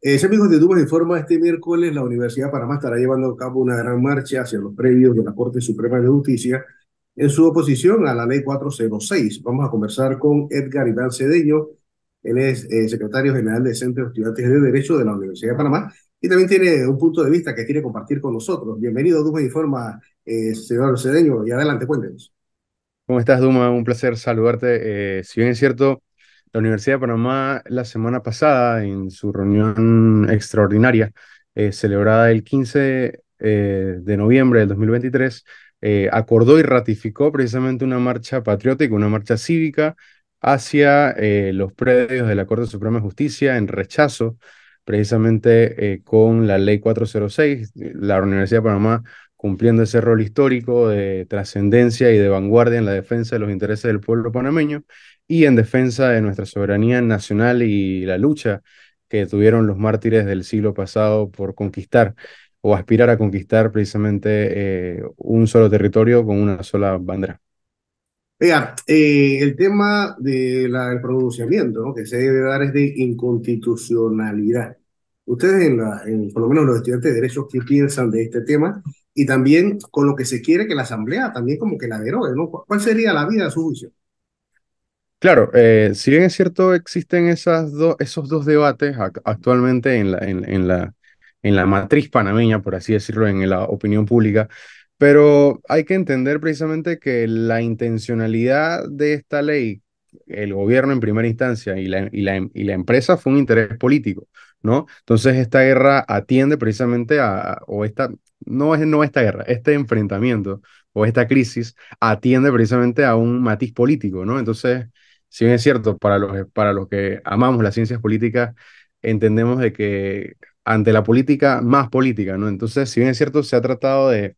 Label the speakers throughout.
Speaker 1: Eh, de Dumas informa este miércoles, la Universidad de Panamá estará llevando a cabo una gran marcha hacia los previos de la Corte Suprema de Justicia en su oposición a la Ley 406. Vamos a conversar con Edgar Iván Cedeño, él es eh, secretario general del Centro de Estudiantes de Derecho de la Universidad de Panamá y también tiene un punto de vista que quiere compartir con nosotros. Bienvenido, Dumas Informa, eh, señor Cedeño, y adelante, cuéntenos.
Speaker 2: ¿Cómo estás, Duma? Un placer saludarte. Eh, si bien es cierto, la Universidad de Panamá la semana pasada, en su reunión extraordinaria, eh, celebrada el 15 eh, de noviembre del 2023, eh, acordó y ratificó precisamente una marcha patriótica, una marcha cívica hacia los predios de la Corte Suprema de Justicia en rechazo precisamente con la Ley 406. La Universidad de Panamá cumpliendo ese rol histórico de trascendencia y de vanguardia en la defensa de los intereses del pueblo panameño, y en defensa de nuestra soberanía nacional y la lucha que tuvieron los mártires del siglo pasado por conquistar o aspirar a conquistar precisamente eh, un solo territorio con una sola bandera.
Speaker 1: Vea, eh, el tema del pronunciamiento ¿no? que se debe dar es de inconstitucionalidad. Ustedes, en, la, en por lo menos los estudiantes de Derecho, ¿qué piensan de este tema? Y también con lo que se quiere que la Asamblea también como que la derogue, ¿no? ¿Cuál sería la vida a su juicio?
Speaker 2: Claro, eh, si bien es cierto, existen esos dos debates actualmente en la, matriz panameña, por así decirlo, en la opinión pública, pero hay que entender precisamente que la intencionalidad de esta ley, el gobierno en primera instancia y la, empresa fue un interés político, ¿no? Entonces esta guerra atiende precisamente a, o esta, no, es, no esta guerra, este enfrentamiento o esta crisis atiende precisamente a un matiz político, ¿no? Entonces si bien es cierto, para los, para los que amamos las ciencias políticas, entendemos de que ante la política, más política, ¿no? Entonces, si bien es cierto, se ha tratado de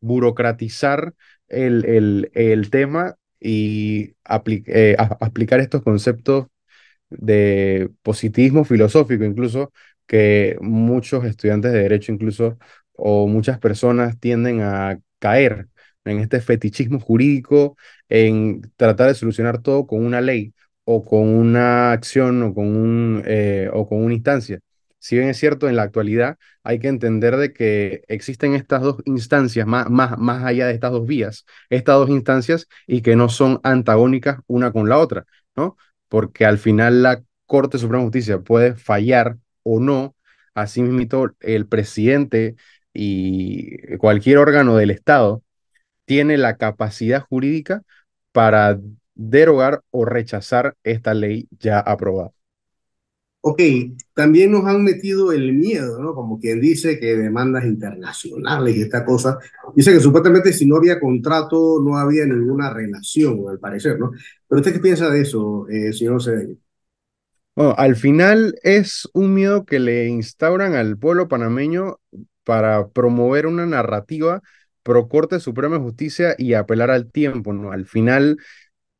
Speaker 2: burocratizar el, el, el tema y eh, aplicar estos conceptos de positivismo filosófico, incluso que muchos estudiantes de derecho, incluso, o muchas personas tienden a caer en este fetichismo jurídico, en tratar de solucionar todo con una ley o con una acción o con, un, eh, o con una instancia. Si bien es cierto, en la actualidad hay que entender de que existen estas dos instancias, más, más, más allá de estas dos vías, estas dos instancias y que no son antagónicas una con la otra, ¿no? Porque al final la Corte Suprema de Justicia puede fallar o no, mismo el presidente y cualquier órgano del Estado tiene la capacidad jurídica para derogar o rechazar esta ley ya aprobada.
Speaker 1: Ok, también nos han metido el miedo, ¿no? Como quien dice que demandas internacionales y esta cosa. Dice que supuestamente si no había contrato, no había ninguna relación, al parecer, ¿no? Pero usted qué piensa de eso, eh, señor Cedeño? Bueno, al final es un miedo que
Speaker 2: le instauran al pueblo panameño para promover una narrativa Procorte Suprema de Justicia y apelar al tiempo, ¿no? Al final,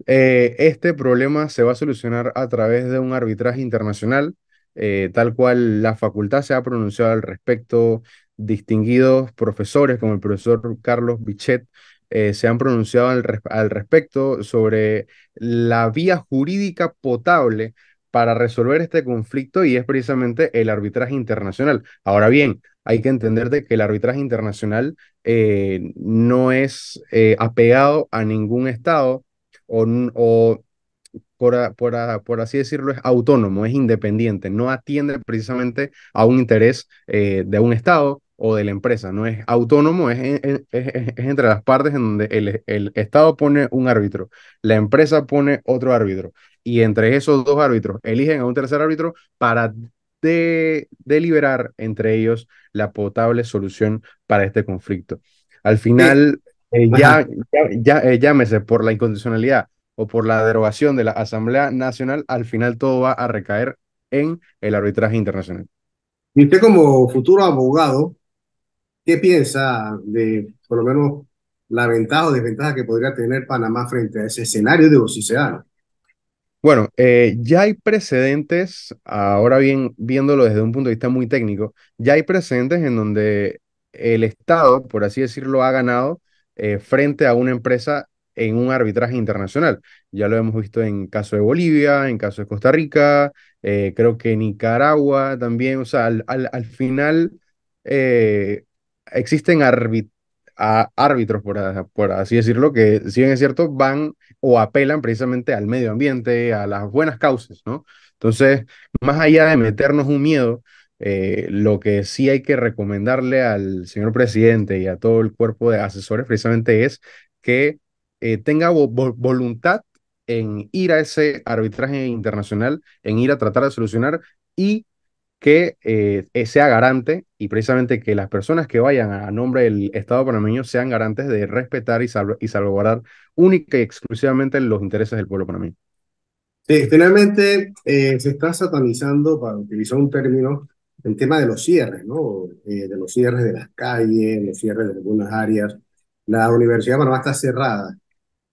Speaker 2: eh, este problema se va a solucionar a través de un arbitraje internacional, eh, tal cual la facultad se ha pronunciado al respecto, distinguidos profesores como el profesor Carlos Bichet eh, se han pronunciado al, al respecto sobre la vía jurídica potable para resolver este conflicto y es precisamente el arbitraje internacional. Ahora bien, hay que entender que el arbitraje internacional eh, no es eh, apegado a ningún Estado o, por, así decirlo, es autónomo, es independiente, no atiende precisamente a un interés eh, de un Estado, o de la empresa, no es autónomo, es, es, entre las partes en donde el, el, Estado pone un árbitro, la empresa pone otro árbitro, y entre esos dos árbitros eligen a un tercer árbitro para de, deliberar entre ellos la potable solución para este conflicto. Al final, eh, ya, ya, eh, llámese por la incondicionalidad o por la derogación de la Asamblea Nacional, al final todo va a recaer en el arbitraje internacional.
Speaker 1: Y usted como futuro abogado, ¿Qué piensa de, por lo menos, la ventaja o desventaja que podría tener Panamá frente a ese escenario? de si
Speaker 2: Bueno, eh, ya hay precedentes, ahora bien, viéndolo desde un punto de vista muy técnico, ya hay precedentes en donde el Estado, por así decirlo, ha ganado eh, frente a una empresa en un arbitraje internacional. Ya lo hemos visto en caso de Bolivia, en caso de Costa Rica, eh, creo que Nicaragua también, o sea, al, final existen árbitros por, así decirlo, que, si bien es cierto, van o apelan precisamente al medio ambiente, a las buenas causas, ¿no? Entonces, más allá de meternos un miedo, eh, lo que sí hay que recomendarle al señor presidente y a todo el cuerpo de asesores precisamente es que eh, tenga voluntad en ir a ese arbitraje internacional, en ir a tratar de solucionar y que eh, eh, sea garante y precisamente que las personas que vayan a nombre del Estado panameño sean garantes de respetar y, y salvaguardar única y exclusivamente los intereses del pueblo panameño.
Speaker 1: Sí, finalmente eh, se está satanizando, para utilizar un término, el tema de los cierres, ¿no? de los cierres de las calles, los cierres de algunas áreas. La Universidad de Panamá está cerrada.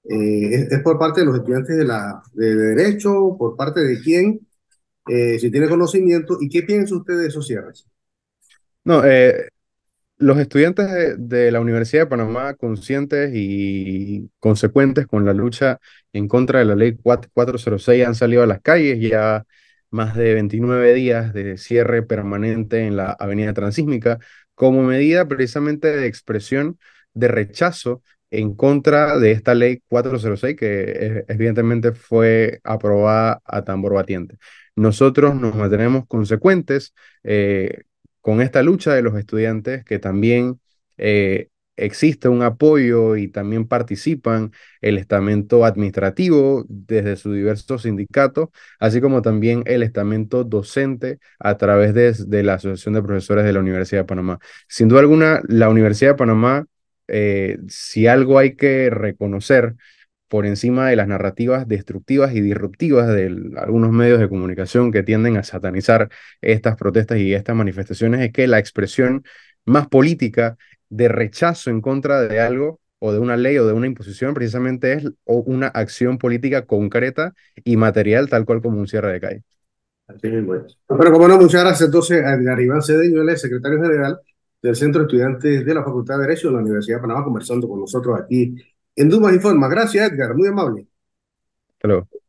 Speaker 1: es, por parte de los estudiantes de, la, de, de Derecho? ¿Por parte de quién? Eh, si tiene conocimiento. ¿Y qué piensa usted de esos cierres?
Speaker 2: No, eh, los estudiantes de, la Universidad de Panamá, conscientes y consecuentes con la lucha en contra de la ley 406, han salido a las calles ya más de 29 días de cierre permanente en la avenida Transísmica como medida precisamente de expresión de rechazo en contra de esta ley 406 que eh, evidentemente fue aprobada a tambor batiente nosotros nos mantenemos consecuentes eh, con esta lucha de los estudiantes que también eh, existe un apoyo y también participan el estamento administrativo desde sus diversos sindicatos, así como también el estamento docente a través de, la Asociación de Profesores de la Universidad de Panamá. Sin duda alguna, la Universidad de Panamá, eh, si algo hay que reconocer, por encima de las narrativas destructivas y disruptivas de algunos medios de comunicación que tienden a satanizar estas protestas y estas manifestaciones, es que la expresión más política de rechazo en contra de algo o de una ley o de una imposición precisamente es una acción política concreta y material tal cual como un cierre de calle. Así Bueno, como no, muchas
Speaker 1: gracias entonces a Edgar Iván Cedeño, el secretario general del Centro de Estudiantes de la Facultad de Derecho de la Universidad de Panamá, conversando con nosotros aquí en y Informa. Gracias, Edgar. Muy amable. Hasta